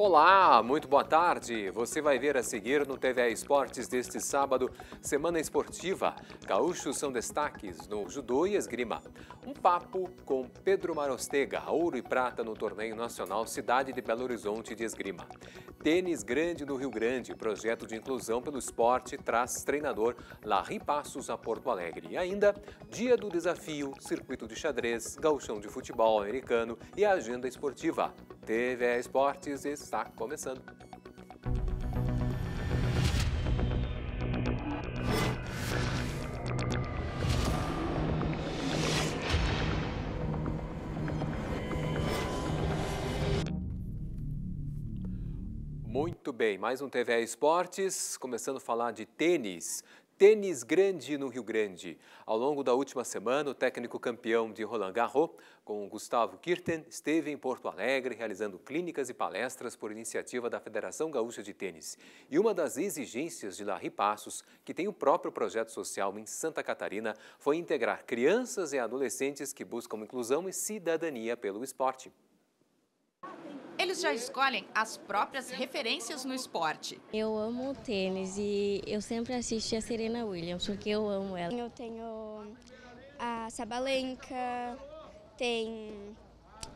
Olá, muito boa tarde. Você vai ver a seguir no TVA Esportes deste sábado, Semana Esportiva. Gaúchos são destaques no judô e esgrima. Um papo com Pedro Marostega, ouro e prata no torneio nacional Cidade de Belo Horizonte de esgrima. Tênis Grande do Rio Grande, projeto de inclusão pelo esporte, traz treinador Larry Passos a Porto Alegre. E ainda, Dia do Desafio, circuito de xadrez, galchão de futebol americano e agenda esportiva. TVA Esportes está começando. Muito bem, mais um TV Esportes, começando a falar de tênis. Tênis Grande no Rio Grande. Ao longo da última semana, o técnico campeão de Roland Garros, com Gustavo Kirten, esteve em Porto Alegre realizando clínicas e palestras por iniciativa da Federação Gaúcha de Tênis. E uma das exigências de Larry Passos, que tem o próprio projeto social em Santa Catarina, foi integrar crianças e adolescentes que buscam inclusão e cidadania pelo esporte. Eles já escolhem as próprias referências no esporte. Eu amo o tênis e eu sempre assisti a Serena Williams, porque eu amo ela. Eu tenho a Sabalenka, tem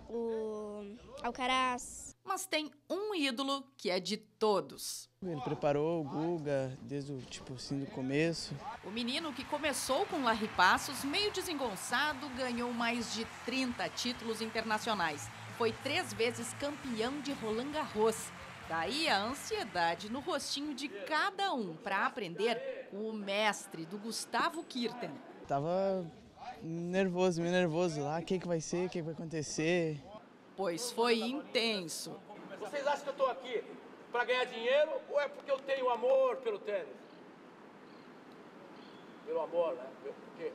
o Alcaraz. Mas tem um ídolo que é de todos. Ele preparou o Guga desde o tipo assim do começo. O menino que começou com Larry Passos, meio desengonçado, ganhou mais de 30 títulos internacionais foi três vezes campeão de Roland Garros. Daí a ansiedade no rostinho de cada um para aprender o mestre do Gustavo Kirten. Tava nervoso, meio nervoso lá, o que, que vai ser, o que, que vai acontecer. Pois foi intenso. Vocês acham que eu estou aqui para ganhar dinheiro ou é porque eu tenho amor pelo tênis? Pelo amor, né? Porque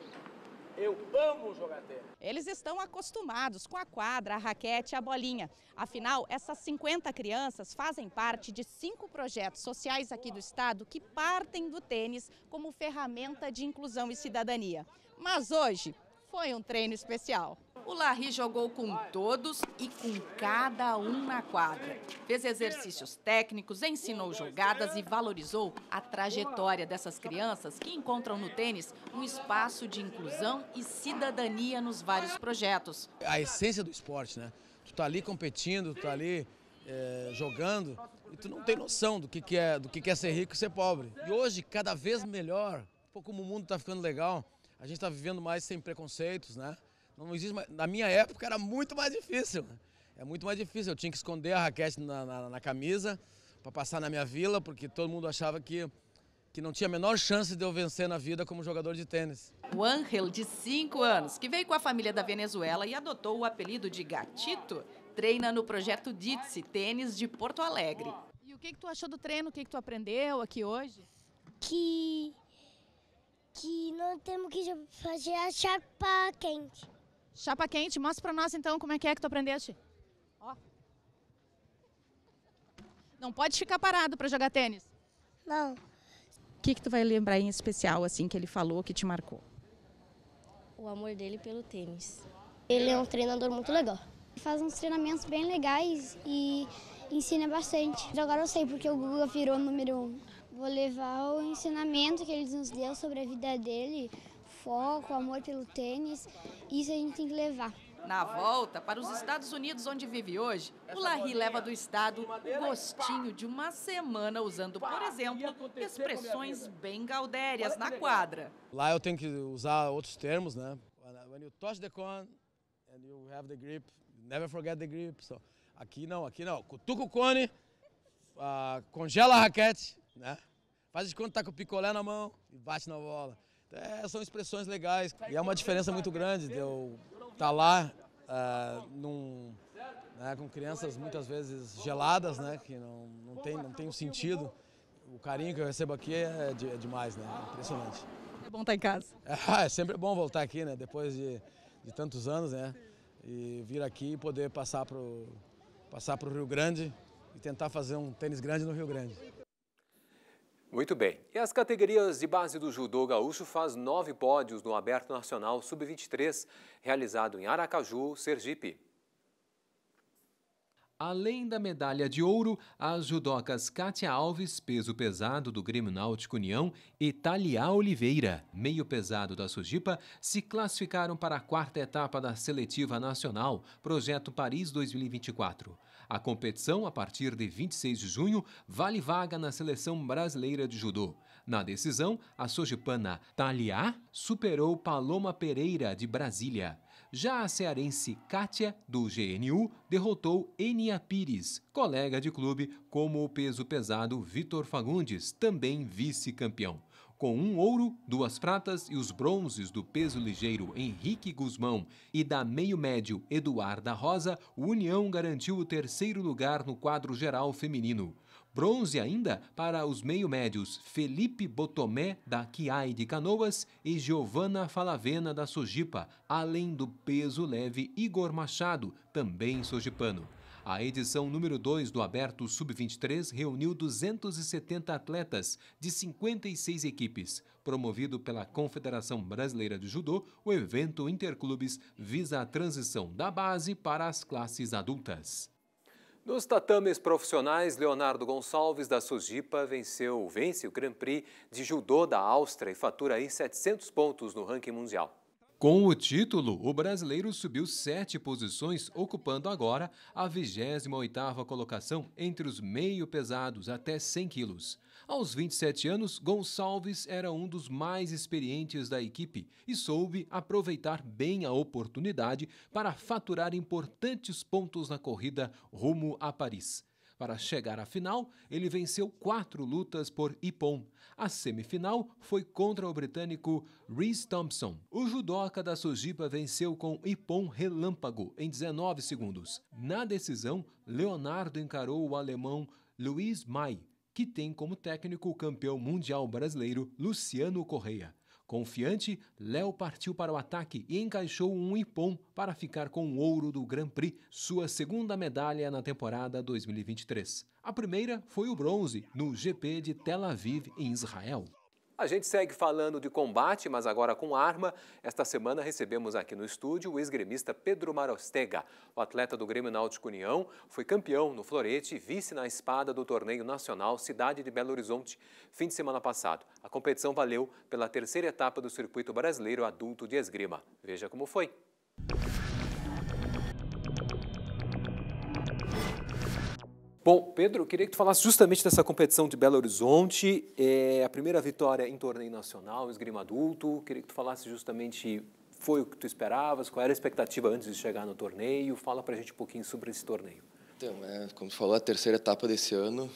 eu amo jogar tênis. Eles estão acostumados com a quadra, a raquete e a bolinha. Afinal, essas 50 crianças fazem parte de cinco projetos sociais aqui do estado que partem do tênis como ferramenta de inclusão e cidadania. Mas hoje, foi um treino especial. O Larry jogou com todos e com cada um na quadra. Fez exercícios técnicos, ensinou jogadas e valorizou a trajetória dessas crianças que encontram no tênis um espaço de inclusão e cidadania nos vários projetos. A essência do esporte, né? Tu tá ali competindo, tu tá ali é, jogando e tu não tem noção do que, que é do que, que é ser rico e ser pobre. E hoje, cada vez melhor, como o mundo tá ficando legal, a gente está vivendo mais sem preconceitos, né? Não existe mais... Na minha época era muito mais difícil. É muito mais difícil. Eu tinha que esconder a raquete na, na, na camisa para passar na minha vila, porque todo mundo achava que, que não tinha a menor chance de eu vencer na vida como jogador de tênis. O Ángel, de 5 anos, que veio com a família da Venezuela e adotou o apelido de Gatito, treina no projeto Ditsi Tênis de Porto Alegre. E o que, que tu achou do treino? O que, que tu aprendeu aqui hoje? Que que nós temos que fazer a chapa quente. Chapa quente, mostra pra nós então como é que é que tu aprendeste. Ó. Não pode ficar parado para jogar tênis. Não. O que, que tu vai lembrar em especial, assim, que ele falou, que te marcou? O amor dele pelo tênis. Ele é um treinador muito legal. Faz uns treinamentos bem legais e ensina bastante. Agora eu sei porque o Guga virou número um. Vou levar o ensinamento que ele nos deu sobre a vida dele, foco, amor pelo tênis, isso a gente tem que levar. Na volta para os Estados Unidos, onde vive hoje, o Larry leva do estado o gostinho de uma semana usando, por exemplo, expressões bem gaudérias na quadra. Lá eu tenho que usar outros termos, né? When you touch the cone and you have the grip, never forget the grip. So, aqui não, aqui não. Cutuca o cone, uh, congela a raquete, né? Faz de quando tá com o picolé na mão e bate na bola. Então, é, são expressões legais. E é uma diferença muito grande de eu estar tá lá é, num, né, com crianças muitas vezes geladas, né, que não, não, tem, não tem um sentido. O carinho que eu recebo aqui é, de, é demais, né? É impressionante. É bom estar tá em casa. É, é sempre bom voltar aqui, né? Depois de, de tantos anos, né? E vir aqui e poder passar para o passar pro Rio Grande e tentar fazer um tênis grande no Rio Grande. Muito bem. E as categorias de base do judô gaúcho faz nove pódios no Aberto Nacional Sub-23, realizado em Aracaju, Sergipe. Além da medalha de ouro, as judocas Kátia Alves, peso pesado do Grêmio Náutico União, e Thalia Oliveira, meio pesado da Sujipa, se classificaram para a quarta etapa da Seletiva Nacional, Projeto Paris 2024. A competição, a partir de 26 de junho, vale vaga na Seleção Brasileira de Judô. Na decisão, a sojipana Thalia superou Paloma Pereira, de Brasília. Já a cearense Kátia, do GNU, derrotou Enia Pires, colega de clube, como o peso pesado Vitor Fagundes, também vice-campeão. Com um ouro, duas pratas e os bronzes do peso ligeiro Henrique Guzmão e da meio-médio Eduarda Rosa, o União garantiu o terceiro lugar no quadro geral feminino. Bronze ainda para os meio-médios Felipe Botomé, da Quiai de Canoas, e Giovanna Falavena, da Sojipa, além do peso leve Igor Machado, também sojipano. A edição número 2 do Aberto Sub-23 reuniu 270 atletas de 56 equipes. Promovido pela Confederação Brasileira de Judô, o evento Interclubes visa a transição da base para as classes adultas. Nos tatames profissionais, Leonardo Gonçalves da Sujipa venceu, vence o Grand Prix de Judô da Áustria e fatura aí 700 pontos no ranking mundial. Com o título, o brasileiro subiu sete posições, ocupando agora a 28ª colocação entre os meio pesados até 100 quilos. Aos 27 anos, Gonçalves era um dos mais experientes da equipe e soube aproveitar bem a oportunidade para faturar importantes pontos na corrida rumo a Paris. Para chegar à final, ele venceu quatro lutas por Ippon, a semifinal foi contra o britânico Reese Thompson. O judoca da Sojipa venceu com ipon relâmpago em 19 segundos. Na decisão, Leonardo encarou o alemão Luiz Mai, que tem como técnico o campeão mundial brasileiro Luciano Correia. Confiante, Léo partiu para o ataque e encaixou um ipom para ficar com o ouro do Grand Prix, sua segunda medalha na temporada 2023. A primeira foi o bronze no GP de Tel Aviv, em Israel. A gente segue falando de combate, mas agora com arma. Esta semana recebemos aqui no estúdio o esgremista Pedro Marostega. O atleta do Grêmio Náutico União foi campeão no florete e vice na espada do torneio nacional Cidade de Belo Horizonte, fim de semana passado. A competição valeu pela terceira etapa do Circuito Brasileiro Adulto de Esgrima. Veja como foi. Bom, Pedro, queria que tu falasse justamente dessa competição de Belo Horizonte, é, a primeira vitória em torneio nacional, esgrima adulto. Queria que tu falasse justamente foi o que tu esperavas, qual era a expectativa antes de chegar no torneio. Fala para a gente um pouquinho sobre esse torneio. Então, é, como tu falou, a terceira etapa desse ano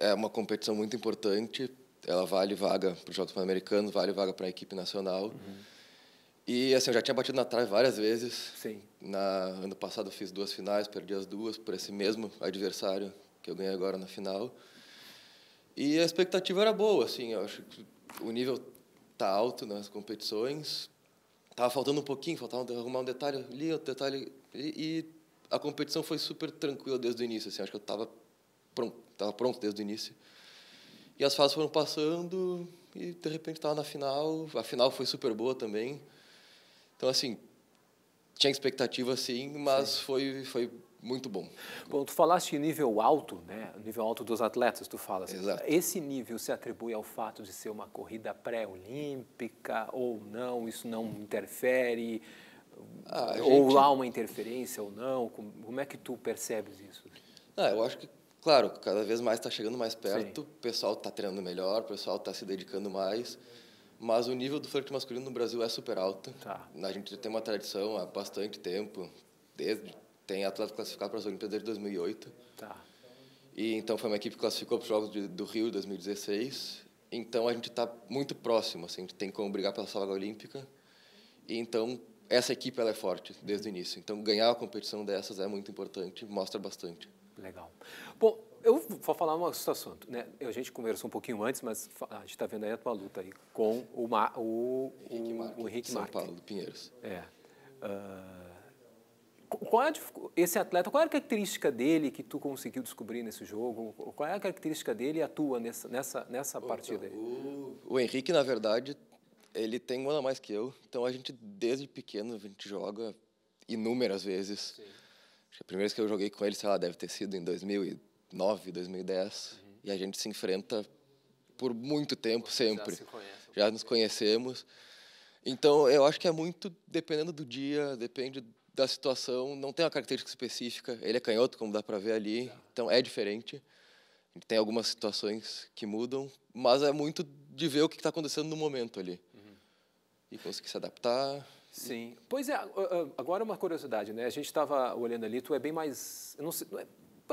é uma competição muito importante. Ela vale vaga para o Jogos Pan-Americanos, vale vaga para a equipe nacional. Uhum. E assim, eu já tinha batido na trave várias vezes. Sim. Na, ano passado eu fiz duas finais, perdi as duas por esse mesmo adversário que eu ganhei agora na final. E a expectativa era boa, assim, eu acho que o nível tá alto nas competições. Tava faltando um pouquinho, faltava arrumar um detalhe ali, outro detalhe ali, e a competição foi super tranquila desde o início, assim, acho que eu tava pronto, tava pronto desde o início. E as fases foram passando e de repente estava na final, a final foi super boa também. Então assim, tinha expectativa sim, mas sim. foi foi muito bom. Bom, tu falaste em nível alto, né? Nível alto dos atletas, tu falas. Assim. Exato. Esse nível se atribui ao fato de ser uma corrida pré-olímpica ou não? Isso não interfere? Ah, ou gente... há uma interferência ou não? Como é que tu percebes isso? Ah, eu acho que, claro, cada vez mais está chegando mais perto, Sim. o pessoal está treinando melhor, o pessoal está se dedicando mais, mas o nível do flerte masculino no Brasil é super alto. Tá. A gente tem uma tradição há bastante tempo, desde tem atleta classificado para as Olimpíadas desde 2008. Tá. E então foi uma equipe que classificou para os Jogos de, do Rio 2016. Então a gente está muito próximo, assim, a gente tem como brigar pela salva olímpica. E então essa equipe ela é forte desde o início. Então ganhar a competição dessas é muito importante, mostra bastante. Legal. Bom, eu vou falar um outro assunto, né? A gente conversou um pouquinho antes, mas a gente está vendo aí a tua luta aí com o, Ma, o, Henrique o Henrique Marques. São Paulo, do Pinheiros. É. Uh qual é a, esse atleta, qual é a característica dele que tu conseguiu descobrir nesse jogo? Qual é a característica dele e tua nessa, nessa, nessa partida? o, o Henrique, na verdade, ele tem um ano a mais que eu, então a gente, desde pequeno, a gente joga inúmeras vezes. A primeira vez que eu joguei com ele, sei lá, deve ter sido em 2009, 2010, uhum. e a gente se enfrenta por muito tempo, Você sempre. Já, conhece, já nos conhecemos. Então, eu acho que é muito dependendo do dia, depende da situação, não tem uma característica específica. Ele é canhoto, como dá para ver ali, então é diferente. Tem algumas situações que mudam, mas é muito de ver o que está acontecendo no momento ali. Uhum. E conseguir se adaptar. Sim. Pois é, agora uma curiosidade, né? A gente estava olhando ali, tu é bem mais. Não sei, é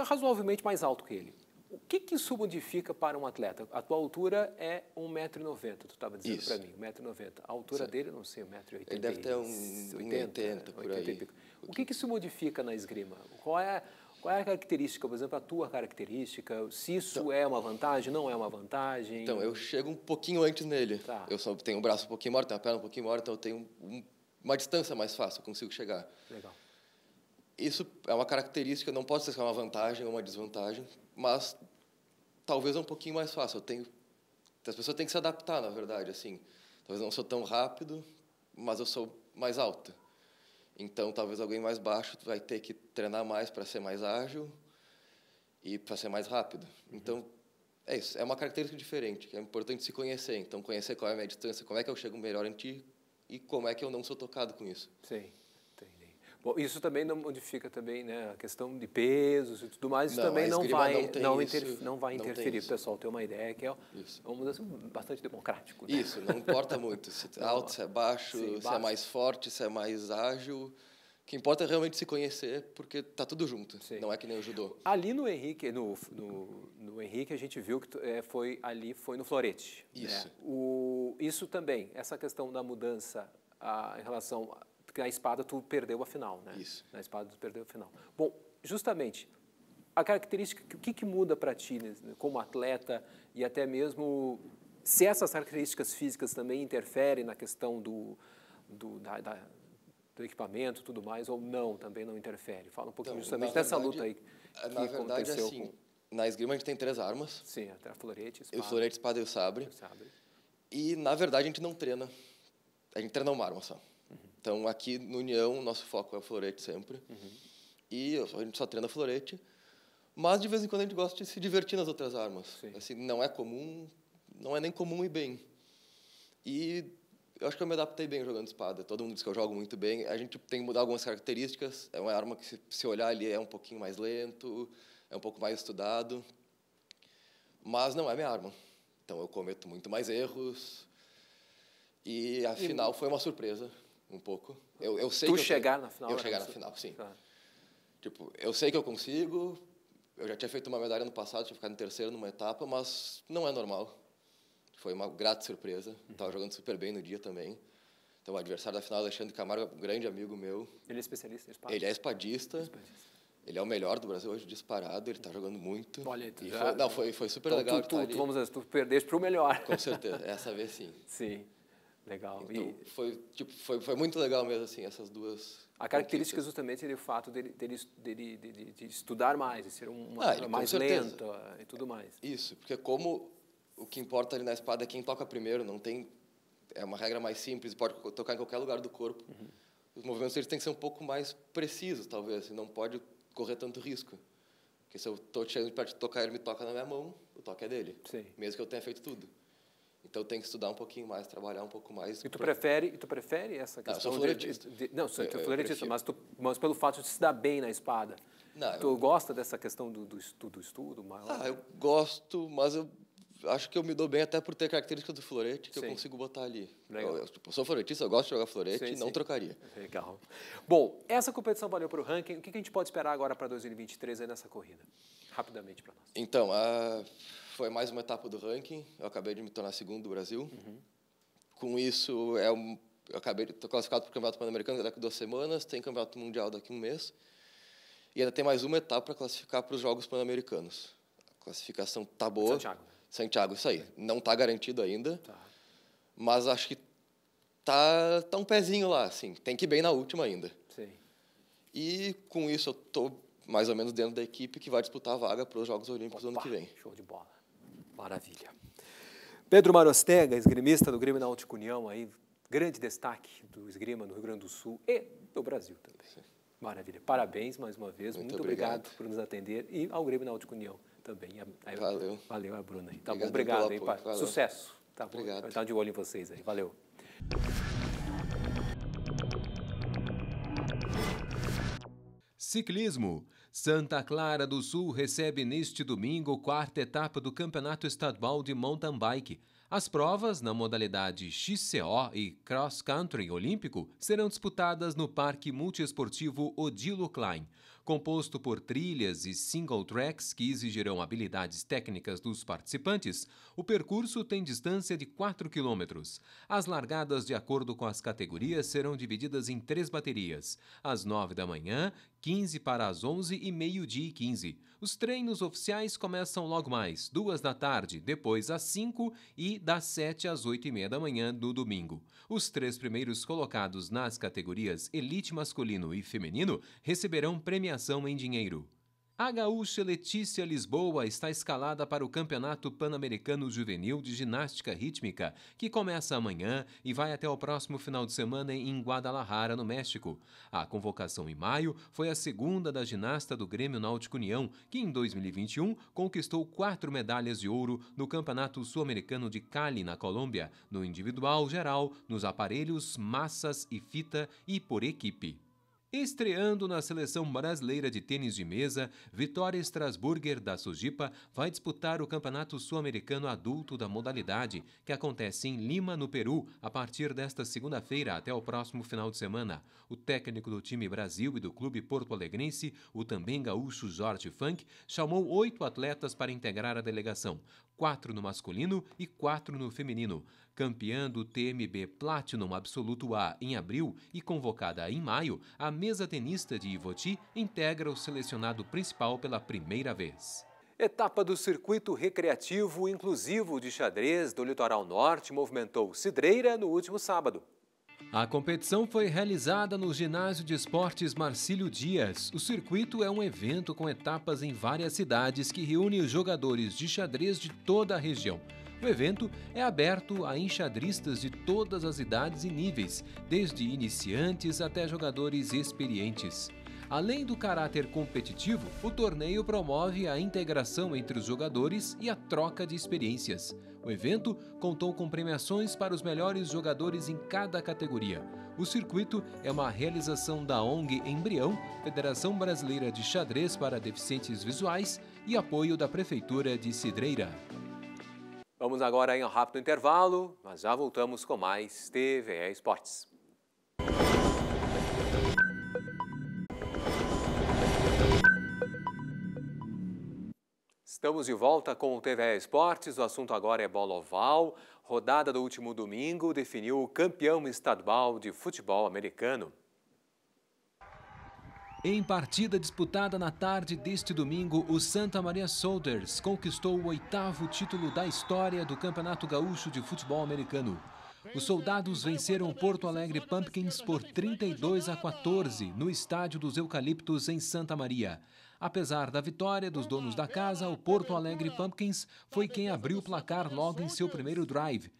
razoavelmente mais alto que ele. O que, que isso modifica para um atleta? A tua altura é 1,90m, tu estava dizendo para mim, 1,90m. A altura Sim. dele, não sei, 1,80m. Ele deve ter um 80, 80 por aí. O que, que isso modifica na esgrima? Qual é, qual é a característica, por exemplo, a tua característica? Se isso então, é uma vantagem, não é uma vantagem? Então, eu chego um pouquinho antes nele. Tá. Eu só tenho o um braço um pouquinho maior, tenho a perna um pouquinho maior, então eu tenho um, uma distância mais fácil, eu consigo chegar. Legal. Isso é uma característica, não pode ser é uma vantagem ou uma desvantagem, mas talvez é um pouquinho mais fácil. Eu tenho, as pessoas têm que se adaptar, na verdade, assim. Talvez não sou tão rápido, mas eu sou mais alto. Então, talvez alguém mais baixo vai ter que treinar mais para ser mais ágil e para ser mais rápido. Então, é isso. É uma característica diferente, que é importante se conhecer. Então, conhecer qual é a minha distância, como é que eu chego melhor em ti e como é que eu não sou tocado com isso. Sim. Bom, isso também não modifica também, né? A questão de pesos e tudo mais, isso não, também não vai, não, não, não vai interferir. Não pessoal tem uma ideia que é, é uma mudança bastante democrática. Né? Isso, não importa muito se é alto, se é baixo, Sim, se é baixo. é mais forte, se é mais ágil. O que importa é realmente se conhecer, porque tá tudo junto. Sim. Não é que nem o judô. Ali no Henrique, no, no, no Henrique a gente viu que é, foi ali foi no florete. Né? Isso. Né? O, isso também, essa questão da mudança a, em relação que a espada tu perdeu a final, né? Isso. Na espada tu perdeu a final. Bom, justamente, a característica, o que, que muda para ti né, como atleta e até mesmo se essas características físicas também interferem na questão do, do, da, da, do equipamento tudo mais, ou não, também não interfere? Fala um pouquinho então, justamente dessa luta aí que eh, na verdade, aconteceu. Assim, com... Na esgrima a gente tem três armas. Sim, a florete, espada. O florete, espada e o sabre. E, o sabre. e, na verdade, a gente não treina. A gente treina uma arma só. Então, aqui no União, o nosso foco é o florete sempre. Uhum. E a gente só treina florete. Mas, de vez em quando, a gente gosta de se divertir nas outras armas. Sim. Assim, não é comum, não é nem comum e bem. E eu acho que eu me adaptei bem jogando espada. Todo mundo diz que eu jogo muito bem. A gente tem que mudar algumas características. É uma arma que, se olhar ali, é um pouquinho mais lento, é um pouco mais estudado. Mas não é minha arma. Então, eu cometo muito mais erros. E, afinal, e... foi uma surpresa um pouco. Eu, eu sei tu que chegar eu, na final. Eu chegar na final, sim. Claro. Tá. Tipo, eu sei que eu consigo. Eu já tinha feito uma medalha no passado, tinha ficado em terceiro numa etapa, mas não é normal. Foi uma grata surpresa. Estava uhum. jogando super bem no dia também. Então, o adversário da final, Alexandre Camargo, um grande amigo meu. Ele é especialista em Ele é espadista. espadista. Ele é o melhor do Brasil hoje, disparado. Ele está jogando muito. Olha, tu já... foi, não, foi, foi super então, legal. Tu, tá tu, tu vamos dizer, tu perdeste para o melhor. Com certeza, é essa vez sim. Sim. Legal. Então, e... foi, tipo, foi, foi muito legal mesmo, assim, essas duas... A característica conquistas. justamente é o fato dele, dele, dele, dele, de estudar mais, de ser uma, ah, mais lenta eh, e tudo mais. Isso, porque como o que importa ali na espada é quem toca primeiro, não tem... É uma regra mais simples, pode tocar em qualquer lugar do corpo. Uhum. Os movimentos eles têm que ser um pouco mais precisos, talvez, não pode correr tanto risco. Porque se eu estou chegando perto de tocar, ele me toca na minha mão, o toque é dele. Sim. Mesmo que eu tenha feito tudo. Então tem que estudar um pouquinho mais, trabalhar um pouco mais. E tu prefere, e tu prefere essa questão? Não, eu sou floretista. De, de, não, sou, eu, tu é floretista, mas, tu, mas pelo fato de se dar bem na espada. Não, tu eu... gosta dessa questão do, do estudo, estudo maior? Ah, eu gosto, mas eu acho que eu me dou bem até por ter características do florete que sim. eu consigo botar ali. Legal. Eu, eu sou floretista, eu gosto de jogar florete sim, e não sim. trocaria. Legal. Bom, essa competição valeu para o ranking. O que a gente pode esperar agora para 2023 nessa corrida? rapidamente para nós. Então, foi mais uma etapa do ranking. Eu acabei de me tornar segundo do Brasil. Uhum. Com isso, é um, eu acabei de classificado para o Campeonato Pan-Americano daqui a duas semanas, tem Campeonato Mundial daqui a um mês. E ainda tem mais uma etapa para classificar para os Jogos Pan-Americanos. A classificação tá boa. Santiago. Santiago, isso aí. É. Não está garantido ainda. Tá. Mas acho que tá, tá um pezinho lá, assim. Tem que ir bem na última ainda. Sim. E com isso eu tô mais ou menos dentro da equipe que vai disputar a vaga para os Jogos Olímpicos Opa, do ano que vem. Show de bola. Maravilha. Pedro Marostega, esgrimista do Grêmio Náutico União, aí, grande destaque do esgrima no Rio Grande do Sul e do Brasil também. Sim. Maravilha. Parabéns mais uma vez. Muito, Muito obrigado. obrigado. por nos atender e ao Grêmio Náutico União também. valeu. Valeu, a Bruna. Tá bom, obrigado aí, pai. Valeu. Sucesso. Tá obrigado. Bom. Tá de olho em vocês aí. Valeu. Ciclismo. Santa Clara do Sul recebe neste domingo quarta etapa do Campeonato Estadual de Mountain Bike. As provas na modalidade XCO e Cross Country Olímpico serão disputadas no Parque Multiesportivo Odilo Klein. Composto por trilhas e single tracks que exigirão habilidades técnicas dos participantes, o percurso tem distância de 4 quilômetros. As largadas, de acordo com as categorias, serão divididas em três baterias: às 9 da manhã, 15 para as 11 e meio-dia e 15. Os treinos oficiais começam logo mais, duas da tarde, depois às 5 e das 7 às 8 e meia da manhã do domingo. Os três primeiros colocados nas categorias Elite Masculino e Feminino receberão premiação em dinheiro. A gaúcha Letícia Lisboa está escalada para o Campeonato Pan-Americano Juvenil de Ginástica Rítmica, que começa amanhã e vai até o próximo final de semana em Guadalajara, no México. A convocação em maio foi a segunda da ginasta do Grêmio Náutico União, que em 2021 conquistou quatro medalhas de ouro no Campeonato Sul-Americano de Cali, na Colômbia, no individual geral, nos aparelhos, massas e fita e por equipe. Estreando na seleção brasileira de tênis de mesa, Vitória Strasburger da Sujipa vai disputar o Campeonato Sul-Americano Adulto da modalidade, que acontece em Lima, no Peru, a partir desta segunda-feira até o próximo final de semana. O técnico do time Brasil e do clube porto-alegrense, o também gaúcho Jorge Funk, chamou oito atletas para integrar a delegação quatro no masculino e quatro no feminino. Campeã do TMB Platinum Absoluto A em abril e convocada em maio, a mesa tenista de Ivoti integra o selecionado principal pela primeira vez. Etapa do circuito recreativo inclusivo de xadrez do Litoral Norte movimentou Cidreira no último sábado. A competição foi realizada no Ginásio de Esportes Marcílio Dias. O circuito é um evento com etapas em várias cidades que reúne os jogadores de xadrez de toda a região. O evento é aberto a enxadristas de todas as idades e níveis, desde iniciantes até jogadores experientes. Além do caráter competitivo, o torneio promove a integração entre os jogadores e a troca de experiências. O evento contou com premiações para os melhores jogadores em cada categoria. O circuito é uma realização da ONG Embrião, Federação Brasileira de Xadrez para Deficientes Visuais e apoio da Prefeitura de Cidreira. Vamos agora em um rápido intervalo, mas já voltamos com mais TVE Esportes. Estamos de volta com o TVE Esportes. O assunto agora é bola oval. Rodada do último domingo definiu o campeão estadual de futebol americano. Em partida disputada na tarde deste domingo, o Santa Maria Soldiers conquistou o oitavo título da história do Campeonato Gaúcho de Futebol Americano. Os soldados venceram o Porto Alegre Pumpkins por 32 a 14 no Estádio dos Eucaliptos, em Santa Maria. Apesar da vitória dos donos da casa, o Porto Alegre Pumpkins foi quem abriu o placar logo em seu primeiro drive.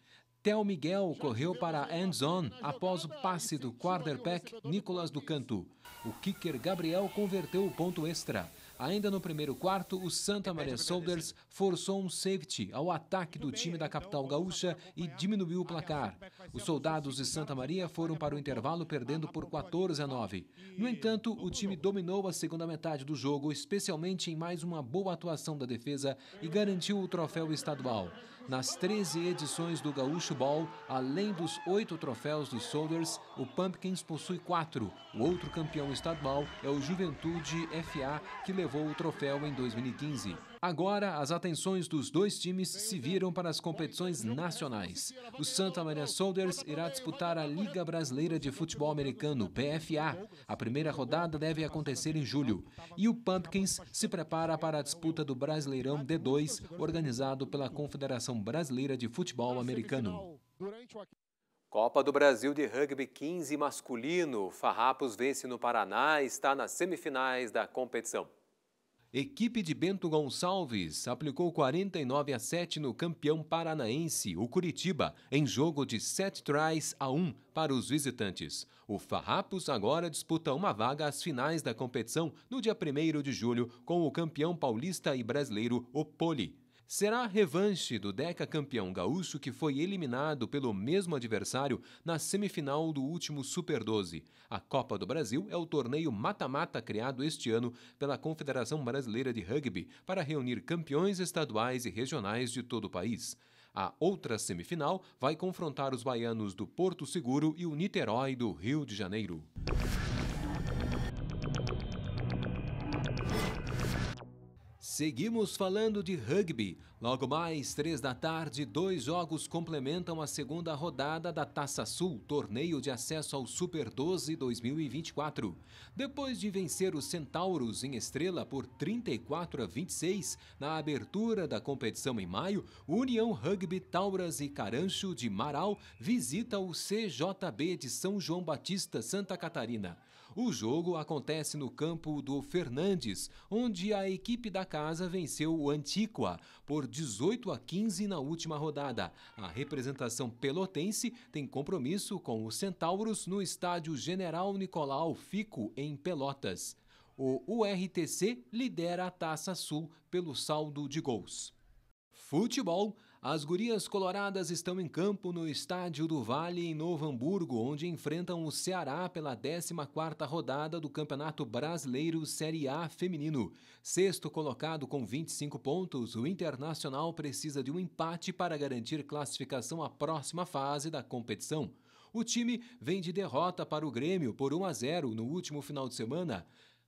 Tel Miguel correu para a end zone após o passe do quarterback Nicolas do Cantu. O kicker Gabriel converteu o ponto extra. Ainda no primeiro quarto, o Santa Maria Soldiers forçou um safety ao ataque do time da então capital gaúcha e diminuiu o é placar. Os soldados de Santa Maria foram para o intervalo perdendo por 14 a 9. No entanto, o time dominou a segunda metade do jogo, especialmente em mais uma boa atuação da defesa e garantiu o troféu estadual. Nas 13 edições do Gaúcho Ball, além dos oito troféus dos Soldiers, o Pumpkins possui quatro. O outro campeão estadual é o Juventude FA, que levou o troféu em 2015. Agora, as atenções dos dois times se viram para as então, competições nacionais. O Santa Maria Soldiers irá disputar a Liga Brasileira de Futebol Americano, PFA. A primeira rodada deve acontecer em julho. E o Pumpkins se prepara para a disputa do Brasileirão D2, organizado pela Confederação Brasileira de Futebol Americano. Copa do Brasil de Rugby 15 masculino. Farrapos vence no Paraná e está nas semifinais da competição. Equipe de Bento Gonçalves aplicou 49 a 7 no campeão paranaense, o Curitiba, em jogo de 7 tries a 1 para os visitantes. O Farrapos agora disputa uma vaga às finais da competição no dia 1 de julho com o campeão paulista e brasileiro, o Poli. Será revanche do decacampeão gaúcho que foi eliminado pelo mesmo adversário na semifinal do último Super 12. A Copa do Brasil é o torneio mata-mata criado este ano pela Confederação Brasileira de Rugby para reunir campeões estaduais e regionais de todo o país. A outra semifinal vai confrontar os baianos do Porto Seguro e o Niterói do Rio de Janeiro. Seguimos falando de rugby, Logo mais, três da tarde, dois jogos complementam a segunda rodada da Taça Sul, torneio de acesso ao Super 12 2024. Depois de vencer os Centauros em Estrela por 34 a 26 na abertura da competição em maio, o União Rugby Tauras e Carancho de Marau visita o CJB de São João Batista, Santa Catarina. O jogo acontece no campo do Fernandes, onde a equipe da casa venceu o Antíqua por 18 a 15 na última rodada. A representação pelotense tem compromisso com os Centauros no estádio General Nicolau Fico, em Pelotas. O URTC lidera a Taça Sul pelo saldo de gols. Futebol, as gurias coloradas estão em campo no Estádio do Vale, em Novo Hamburgo, onde enfrentam o Ceará pela 14 rodada do Campeonato Brasileiro Série A Feminino. Sexto colocado com 25 pontos, o Internacional precisa de um empate para garantir classificação à próxima fase da competição. O time vem de derrota para o Grêmio por 1 a 0 no último final de semana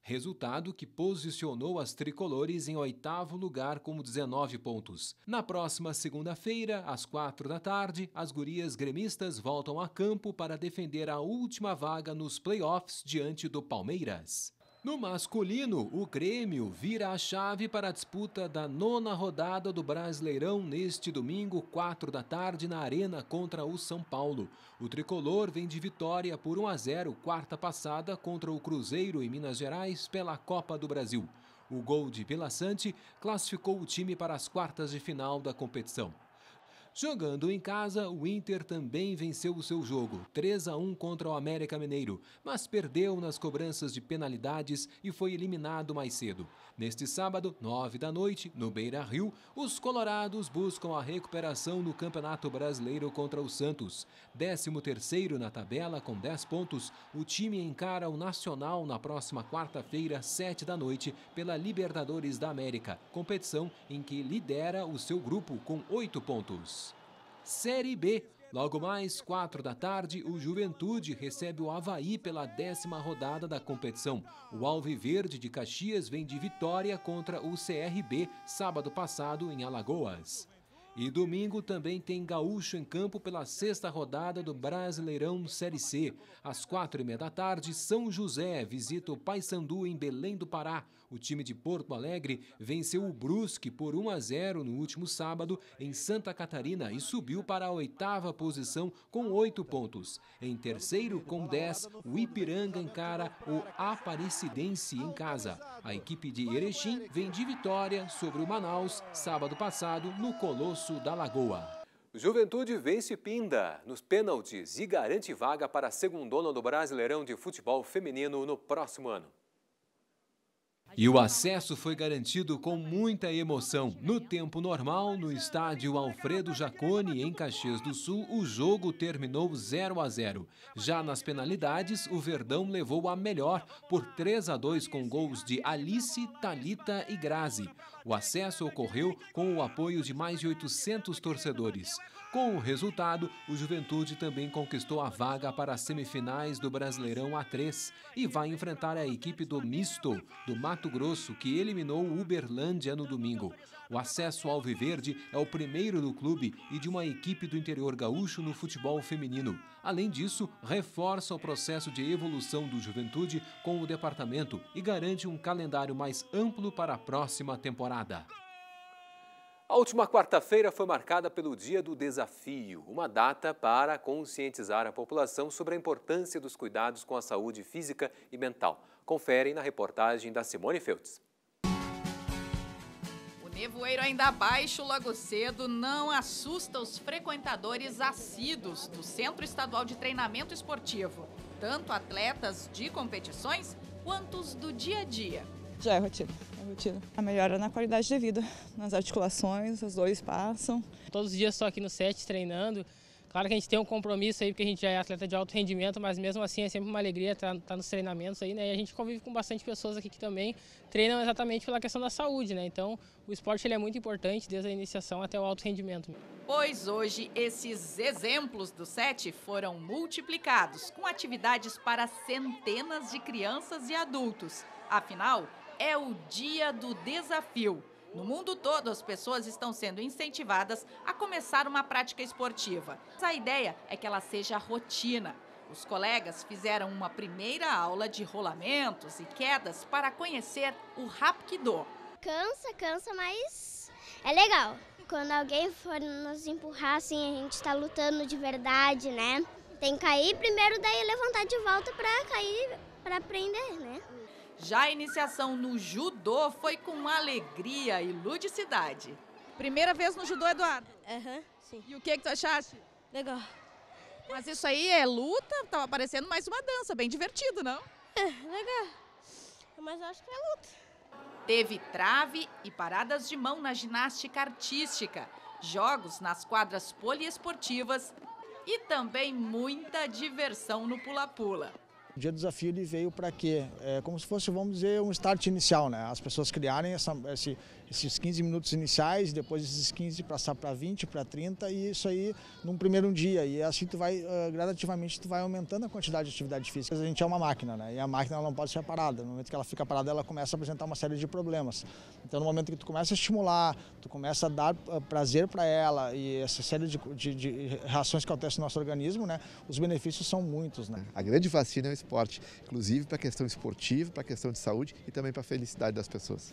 resultado que posicionou as tricolores em oitavo lugar com 19 pontos. Na próxima segunda-feira, às quatro da tarde, as gurias gremistas voltam a campo para defender a última vaga nos playoffs diante do Palmeiras. No masculino, o Grêmio vira a chave para a disputa da nona rodada do Brasileirão neste domingo, 4 da tarde, na Arena contra o São Paulo. O tricolor vem de vitória por 1 a 0 quarta passada contra o Cruzeiro em Minas Gerais pela Copa do Brasil. O gol de Pelassante classificou o time para as quartas de final da competição. Jogando em casa, o Inter também venceu o seu jogo, 3 a 1 contra o América Mineiro, mas perdeu nas cobranças de penalidades e foi eliminado mais cedo. Neste sábado, 9 da noite, no Beira-Rio, os colorados buscam a recuperação no Campeonato Brasileiro contra o Santos. 13º na tabela com 10 pontos, o time encara o Nacional na próxima quarta-feira, 7 da noite, pela Libertadores da América, competição em que lidera o seu grupo com 8 pontos. Série B. Logo mais, quatro da tarde, o Juventude recebe o Havaí pela décima rodada da competição. O Alviverde de Caxias vem de vitória contra o CRB, sábado passado em Alagoas. E domingo também tem Gaúcho em campo pela sexta rodada do Brasileirão Série C. Às quatro e meia da tarde, São José visita o Paysandu em Belém do Pará. O time de Porto Alegre venceu o Brusque por 1 a 0 no último sábado em Santa Catarina e subiu para a oitava posição com oito pontos. Em terceiro, com 10, o Ipiranga encara o Aparecidense em casa. A equipe de Erechim vem de vitória sobre o Manaus sábado passado no Colosso da Lagoa. Juventude vence Pinda nos pênaltis e garante vaga para a segundona do Brasileirão de Futebol Feminino no próximo ano. E o acesso foi garantido com muita emoção. No tempo normal, no estádio Alfredo Jaconi, em Caxias do Sul, o jogo terminou 0 a 0. Já nas penalidades, o Verdão levou a melhor por 3 a 2 com gols de Alice, Talita e Grazi. O acesso ocorreu com o apoio de mais de 800 torcedores. Com o resultado, o Juventude também conquistou a vaga para as semifinais do Brasileirão A3 e vai enfrentar a equipe do Misto, do Mato Grosso, que eliminou o Uberlândia no domingo. O acesso ao Viverde é o primeiro do clube e de uma equipe do interior gaúcho no futebol feminino. Além disso, reforça o processo de evolução do Juventude com o departamento e garante um calendário mais amplo para a próxima temporada. A última quarta-feira foi marcada pelo Dia do Desafio, uma data para conscientizar a população sobre a importância dos cuidados com a saúde física e mental. Conferem na reportagem da Simone Feltz. O nevoeiro ainda baixo logo cedo não assusta os frequentadores assíduos do Centro Estadual de Treinamento Esportivo, tanto atletas de competições quanto os do dia a dia. Já é rotina, é rotina. A melhora na qualidade de vida, nas articulações, os dois passam. Todos os dias estou aqui no set treinando. Claro que a gente tem um compromisso aí, porque a gente já é atleta de alto rendimento, mas mesmo assim é sempre uma alegria estar, tá, estar tá nos treinamentos aí, né? E a gente convive com bastante pessoas aqui que também treinam exatamente pela questão da saúde, né? Então, o esporte ele é muito importante desde a iniciação até o alto rendimento. Pois hoje, esses exemplos do SET foram multiplicados com atividades para centenas de crianças e adultos. Afinal, é o dia do desafio. No mundo todo, as pessoas estão sendo incentivadas a começar uma prática esportiva. A ideia é que ela seja rotina. Os colegas fizeram uma primeira aula de rolamentos e quedas para conhecer o Rapkido. Cansa, cansa, mas é legal. Quando alguém for nos empurrar, assim, a gente está lutando de verdade, né? Tem que cair primeiro, daí levantar de volta para cair, para aprender, né? Já a iniciação no judô foi com alegria e ludicidade. Primeira vez no judô, Eduardo? Aham, uhum, sim. E o que, que tu achaste? Legal. Mas isso aí é luta? Tava parecendo mais uma dança, bem divertido, não? É, legal. Mas acho que é luta. Teve trave e paradas de mão na ginástica artística, jogos nas quadras poliesportivas e também muita diversão no pula-pula. O Dia do Desafio ele veio para quê? É como se fosse, vamos dizer, um start inicial, né? As pessoas criarem essa, esse, esses 15 minutos iniciais, depois esses 15 passar para 20, para 30 e isso aí num primeiro dia. E assim tu vai, gradativamente, tu vai aumentando a quantidade de atividade física. A gente é uma máquina, né? E a máquina não pode ser parada. No momento que ela fica parada, ela começa a apresentar uma série de problemas. Então no momento que tu começa a estimular, tu começa a dar prazer para ela e essa série de, de, de reações que acontecem no nosso organismo, né? Os benefícios são muitos, né? A grande vacina é o esporte, inclusive para a questão esportiva, para a questão de saúde e também para a felicidade das pessoas.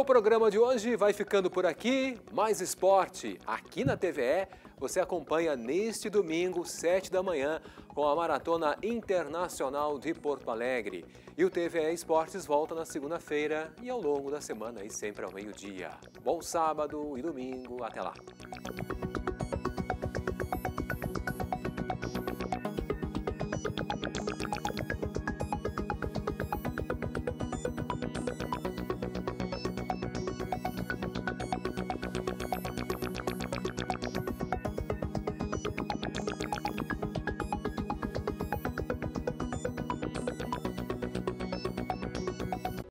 O programa de hoje vai ficando por aqui. Mais esporte aqui na TVE. Você acompanha neste domingo, 7 da manhã, com a Maratona Internacional de Porto Alegre. E o TVE Esportes volta na segunda-feira e ao longo da semana e sempre ao meio-dia. Bom sábado e domingo. Até lá.